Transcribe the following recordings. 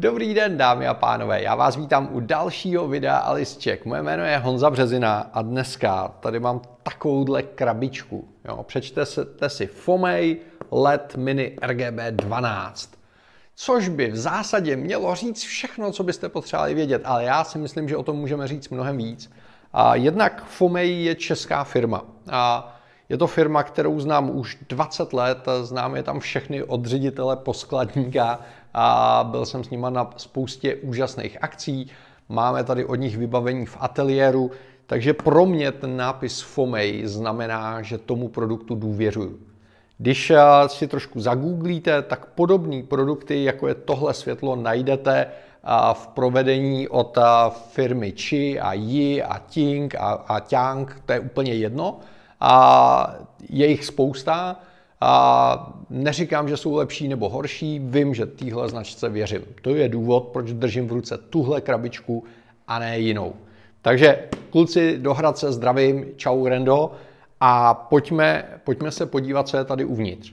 Dobrý den, dámy a pánové, já vás vítám u dalšího videa Alice Check. Moje jméno je Honza Březina a dneska tady mám takovouhle krabičku. Jo, přečte si FOMEJ LED Mini RGB 12 což by v zásadě mělo říct všechno, co byste potřebovali vědět, ale já si myslím, že o tom můžeme říct mnohem víc. A jednak Fomej je česká firma. A je to firma, kterou znám už 20 let, znám je tam všechny od ředitele po skladníka a byl jsem s nima na spoustě úžasných akcí. Máme tady od nich vybavení v ateliéru, takže pro mě ten nápis FOMEJ znamená, že tomu produktu důvěřuju. Když eh, si trošku zagooglíte, tak podobné produkty, jako je tohle světlo, najdete eh, v provedení od eh, firmy Chi a Yi a Ting a, a Tiang, to je úplně jedno. A je jich spousta a neříkám, že jsou lepší nebo horší, vím, že téhle značce věřím. To je důvod, proč držím v ruce tuhle krabičku a ne jinou. Takže kluci, do Hradce zdravím, čau Rendo a pojďme, pojďme se podívat, co je tady uvnitř.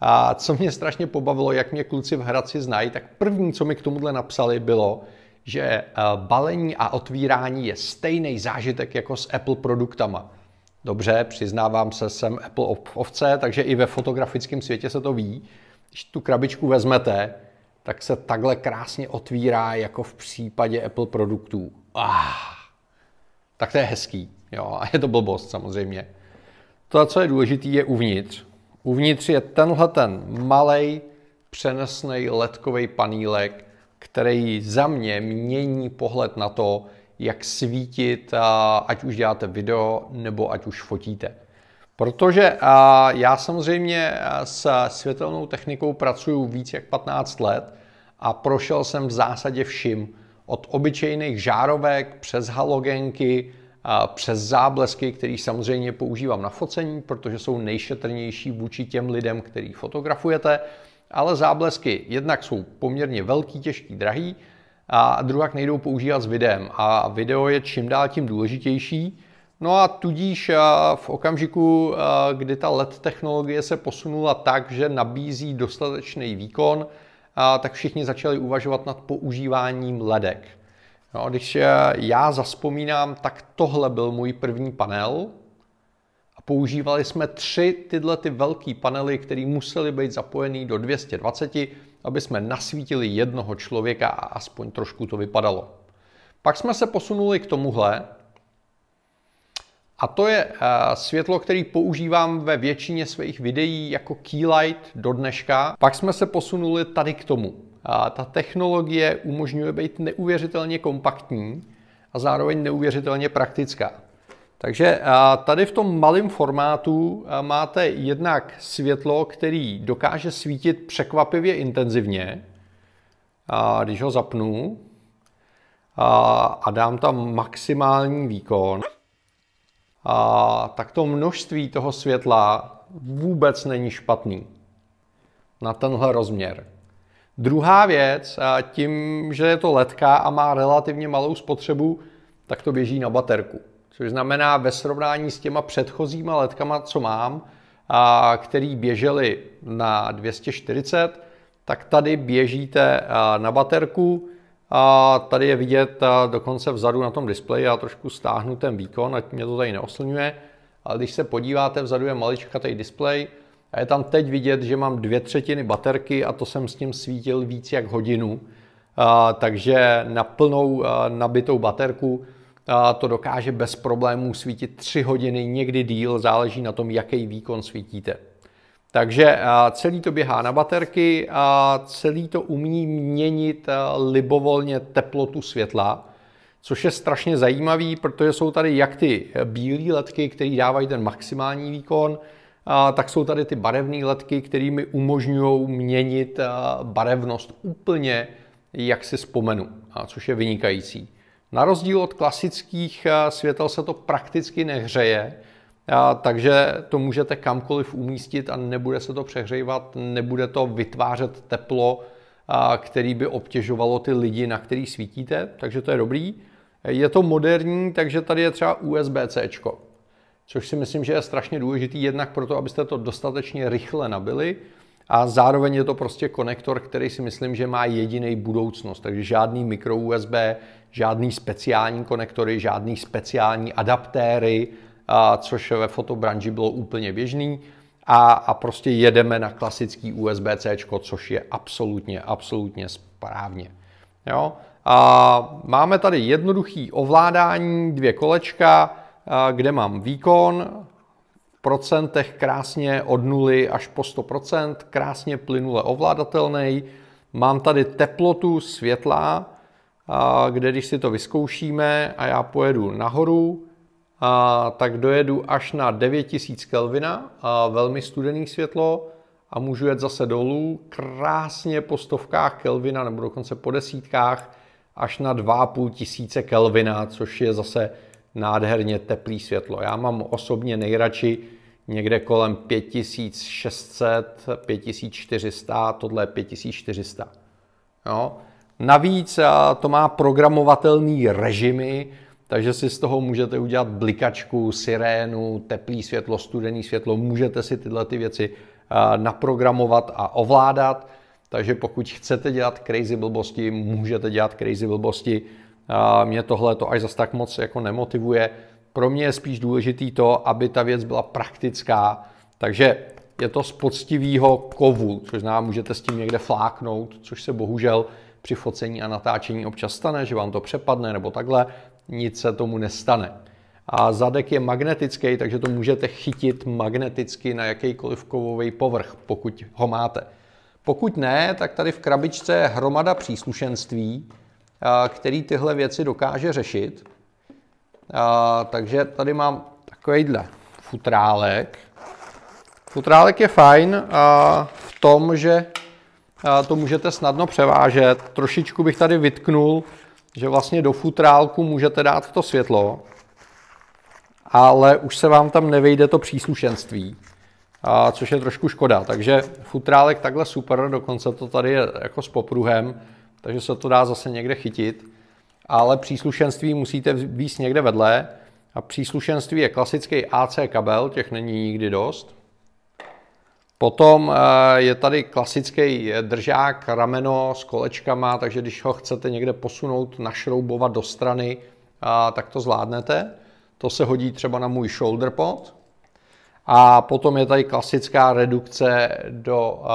A co mě strašně pobavilo, jak mě kluci v Hradci znají, tak první, co mi k tomuhle napsali, bylo, že eh, balení a otvírání je stejný zážitek jako s Apple produktama. Dobře, přiznávám se, jsem Apple ovce, takže i ve fotografickém světě se to ví. Když tu krabičku vezmete, tak se takhle krásně otvírá, jako v případě Apple produktů. Ah, tak to je hezký. Jo, a je to blbost samozřejmě. To, co je důležité, je uvnitř. Uvnitř je tenhle ten malý přenosný ledkový panílek, který za mě mění pohled na to, jak svítit, ať už děláte video nebo ať už fotíte. Protože já samozřejmě s světelnou technikou pracuji víc jak 15 let a prošel jsem v zásadě vším. Od obyčejných žárovek přes halogenky, přes záblesky, který samozřejmě používám na focení, protože jsou nejšetrnější vůči těm lidem, který fotografujete, ale záblesky jednak jsou poměrně velký, těžký, drahý a druhak nejdou používat s videem. A video je čím dál tím důležitější. No a tudíž eh, v okamžiku, eh, kdy ta LED technologie se posunula tak, že nabízí dostatečný výkon, eh, tak všichni začali uvažovat nad používáním LEDek. No, když já zaspomínám, tak tohle byl můj první panel a používali jsme tři tyhle ty velké panely, které musely být zapojený do 220, aby jsme nasvítili jednoho člověka a aspoň trošku to vypadalo. Pak jsme se posunuli k tomuhle, a to je eh, světlo, který používám ve většině svých videí jako keylight do dneška. Pak jsme se posunuli tady k tomu. A ta technologie umožňuje být neuvěřitelně kompaktní a zároveň neuvěřitelně praktická. Takže tady v tom malém formátu máte jednak světlo, který dokáže svítit překvapivě intenzivně, když ho zapnu a dám tam maximální výkon, tak to množství toho světla vůbec není špatný na tenhle rozměr. Druhá věc, tím, že je to ledka a má relativně malou spotřebu, tak to běží na baterku což znamená ve srovnání s těma předchozíma letkama, co mám, a který běželi na 240, tak tady běžíte na baterku, a tady je vidět dokonce vzadu na tom displeji, já trošku stáhnu ten výkon, ať mě to tady neoslňuje, ale když se podíváte, vzadu je maličkatý displej a je tam teď vidět, že mám dvě třetiny baterky a to jsem s ním svítil víc jak hodinu. A, takže na plnou a, nabitou baterku to dokáže bez problémů svítit 3 hodiny, někdy díl, záleží na tom, jaký výkon svítíte. Takže celý to běhá na baterky a celý to umí měnit libovolně teplotu světla, což je strašně zajímavý, protože jsou tady jak ty bílé letky, které dávají ten maximální výkon, tak jsou tady ty barevné letky, kterými umožňují měnit barevnost úplně, jak si vzpomenu, což je vynikající. Na rozdíl od klasických eh, světel se to prakticky nehřeje, eh, takže to můžete kamkoliv umístit a nebude se to přehřívat, nebude to vytvářet teplo, eh, který by obtěžovalo ty lidi, na který svítíte, takže to je dobrý. Je to moderní, takže tady je třeba USB-C, což si myslím, že je strašně důležitý jednak proto, abyste to dostatečně rychle nabili, a zároveň je to prostě konektor, který si myslím, že má jediný budoucnost. Takže žádný mikro USB, žádný speciální konektory, žádný speciální adaptéry, a což ve fotobranži bylo úplně běžný. A, a prostě jedeme na klasický USB-C, což je absolutně, absolutně správně. Jo? A máme tady jednoduchý ovládání, dvě kolečka, kde mám výkon, procentech krásně od 0 až po 100%, krásně plynule ovládatelný. Mám tady teplotu světla, kde když si to vyzkoušíme a já pojedu nahoru, tak dojedu až na 9000 Kelvina, velmi studený světlo, a můžu jet zase dolů krásně po stovkách Kelvina nebo dokonce po desítkách až na 2500 Kelvina, což je zase nádherně teplý světlo. Já mám osobně nejradši někde kolem 5600, 5400, tohle je 5400. Jo? Navíc to má programovatelný režimy, takže si z toho můžete udělat blikačku, sirénu, teplý světlo, studený světlo, můžete si tyhle ty věci naprogramovat a ovládat. Takže pokud chcete dělat crazy blbosti, můžete dělat crazy blbosti mě tohle to až zas tak moc jako nemotivuje. Pro mě je spíš důležitý to, aby ta věc byla praktická, takže je to z poctivýho kovu, což znamená, můžete s tím někde fláknout, což se bohužel při focení a natáčení občas stane, že vám to přepadne nebo takhle, nic se tomu nestane. A zadek je magnetický, takže to můžete chytit magneticky na jakýkoliv kovový povrch, pokud ho máte. Pokud ne, tak tady v krabičce je hromada příslušenství, který tyhle věci dokáže řešit. Takže tady mám takovýhle futrálek. Futrálek je fajn v tom, že to můžete snadno převážet. Trošičku bych tady vytknul, že vlastně do futrálku můžete dát to světlo, ale už se vám tam nevejde to příslušenství, což je trošku škoda. Takže futrálek takhle super, dokonce to tady je jako s popruhem, takže se to dá zase někde chytit. Ale příslušenství musíte víc někde vedle. A příslušenství je klasický AC kabel, těch není nikdy dost. Potom eh, je tady klasický držák, rameno s kolečkama, takže když ho chcete někde posunout, našroubovat do strany, tak to zvládnete. To se hodí třeba na můj shoulder pod. A potom je tady klasická redukce do uh,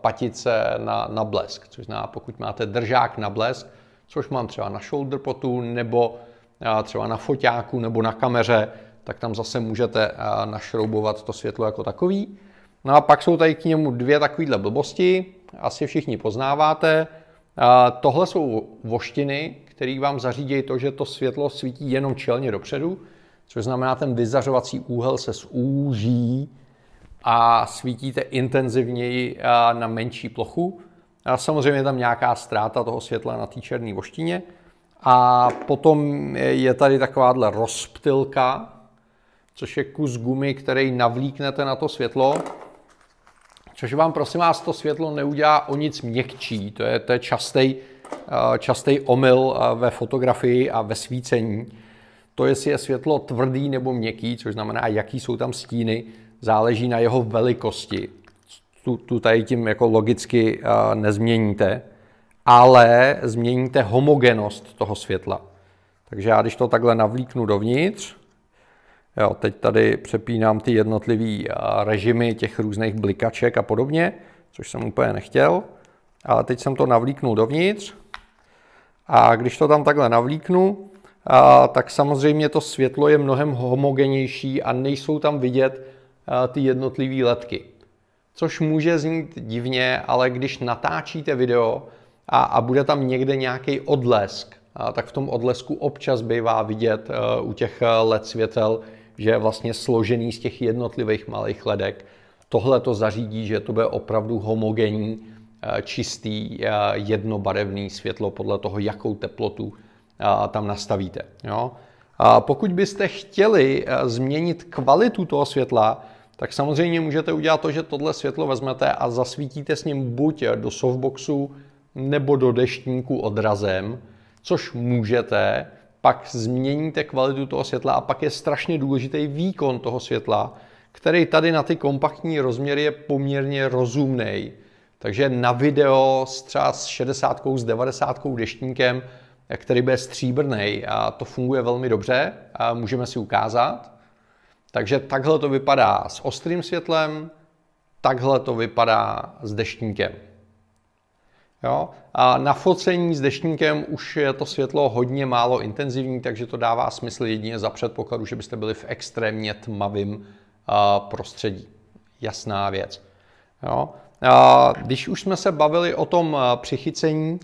patice na, na blesk, což znamená, pokud máte držák na blesk, což mám třeba na shoulder potu, nebo uh, třeba na foťáku, nebo na kameře, tak tam zase můžete uh, našroubovat to světlo jako takový. No a pak jsou tady k němu dvě takovéhle blbosti, asi všichni poznáváte. Uh, tohle jsou voštiny, které vám zařídí to, že to světlo svítí jenom čelně dopředu, což znamená, ten vyzařovací úhel se zúží a svítíte intenzivněji eh, na menší plochu. A samozřejmě je tam nějaká ztráta toho světla na té černé voštině. A potom je tady takováhle rozptylka, což je kus gumy, který navlíknete na to světlo, což vám prosím vás to světlo neudělá o nic měkčí. To je, to je častý, eh, častý omyl eh, ve fotografii a ve svícení to, jestli je světlo tvrdý nebo měkký, což znamená, jaký jsou tam stíny, záleží na jeho velikosti. Tu, tu tady tím jako logicky uh, nezměníte, ale změníte homogenost toho světla. Takže já, když to takhle navlíknu dovnitř, jo, teď tady přepínám ty jednotlivé eh, režimy těch různých blikaček a podobně, což jsem úplně nechtěl, ale teď jsem to navlíknul dovnitř a když to tam takhle navlíknu, a, tak samozřejmě to světlo je mnohem homogenější a nejsou tam vidět a, ty jednotlivé letky. Což může znít divně, ale když natáčíte video a, a bude tam někde nějaký odlesk, a, tak v tom odlesku občas bývá vidět a, u těch LED světel, že je vlastně složený z těch jednotlivých malých ledek. Tohle to zařídí, že to bude opravdu homogenní, čistý, jednobarevný světlo podle toho, jakou teplotu tam nastavíte. Jo? A pokud byste chtěli eh, změnit kvalitu toho světla, tak samozřejmě můžete udělat to, že tohle světlo vezmete a zasvítíte s ním buď do softboxu nebo do deštníku odrazem, což můžete, pak změníte kvalitu toho světla a pak je strašně důležitý výkon toho světla, který tady na ty kompaktní rozměry je poměrně rozumný. Takže na video s třeba s 60, s 90 deštníkem který bude stříbrný a to funguje velmi dobře a můžeme si ukázat. Takže takhle to vypadá s ostrým světlem, takhle to vypadá s deštníkem. Jo? A na focení s deštníkem už je to světlo hodně málo intenzivní, takže to dává smysl jedině za předpokladu, že byste byli v extrémně tmavém prostředí. Jasná věc. Jo? A když už jsme se bavili o tom přichycení,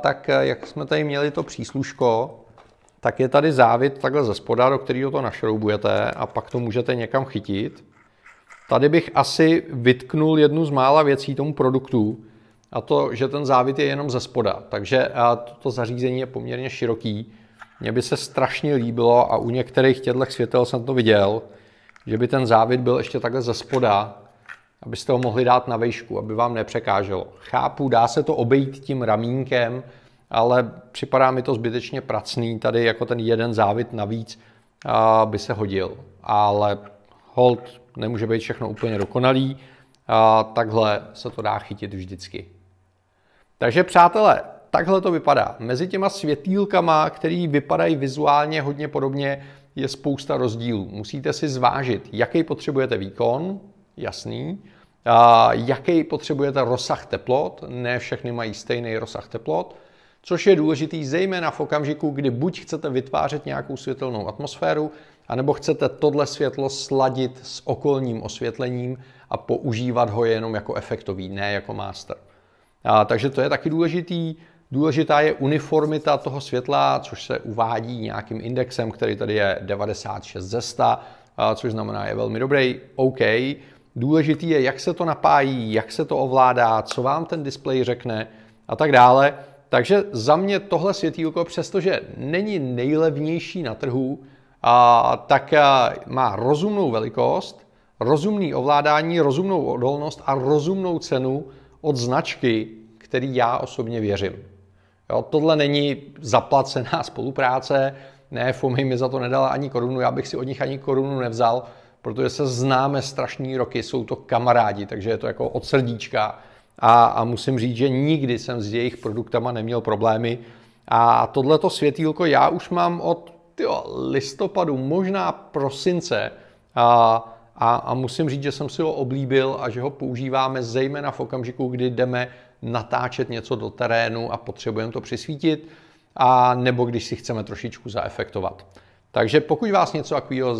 tak eh, jak jsme tady měli to přísluško, tak je tady závit takhle ze spoda, do kterého to našroubujete a pak to můžete někam chytit. Tady bych asi vytknul jednu z mála věcí tomu produktu, a to, že ten závit je jenom ze spoda, takže eh, toto zařízení je poměrně široký. Mně by se strašně líbilo a u některých těchto světel jsem to viděl, že by ten závit byl ještě takhle ze spoda abyste ho mohli dát na vejšku, aby vám nepřekáželo. Chápu, dá se to obejít tím ramínkem, ale připadá mi to zbytečně pracný, tady jako ten jeden závit navíc by se hodil. Ale hold nemůže být všechno úplně dokonalý, a, takhle se to dá chytit vždycky. Takže přátelé, takhle to vypadá. Mezi těma světýlkama, který vypadají vizuálně hodně podobně, je spousta rozdílů. Musíte si zvážit, jaký potřebujete výkon, jasný. A jaký potřebujete rozsah teplot, ne všechny mají stejný rozsah teplot, což je důležitý zejména v okamžiku, kdy buď chcete vytvářet nějakou světelnou atmosféru, anebo chcete tohle světlo sladit s okolním osvětlením a používat ho jenom jako efektový, ne jako master. A, takže to je taky důležitý. Důležitá je uniformita toho světla, což se uvádí nějakým indexem, který tady je 96 ze 100, což znamená je velmi dobrý, OK, Důležitý je, jak se to napájí, jak se to ovládá, co vám ten displej řekne a tak dále. Takže za mě tohle světýlko, přestože není nejlevnější na trhu, a, tak a, eh, má rozumnou velikost, rozumný ovládání, rozumnou odolnost a rozumnou cenu od značky, který já osobně věřím. Jo, tohle není zaplacená spolupráce, ne, FOMI mi za to nedala ani korunu, já bych si od nich ani korunu nevzal, protože se známe strašní roky, jsou to kamarádi, takže je to jako od srdíčka. A, a musím říct, že nikdy jsem s jejich produktama neměl problémy. A tohleto světýlko já už mám od tyjo, listopadu, možná prosince. A, a, a musím říct, že jsem si ho oblíbil a že ho používáme zejména v okamžiku, kdy jdeme natáčet něco do terénu a potřebujeme to přisvítit, a nebo když si chceme trošičku zaefektovat. Takže pokud vás něco takového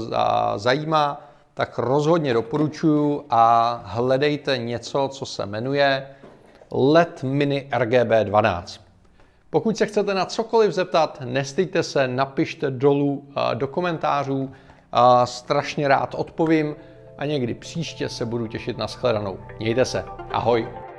zajímá, tak rozhodně doporučuju a hledejte něco, co se jmenuje LED Mini RGB 12. Pokud se chcete na cokoliv zeptat, nestejte se, napište dolů eh, do komentářů, eh, strašně rád odpovím a někdy příště se budu těšit na shledanou. Mějte se, ahoj!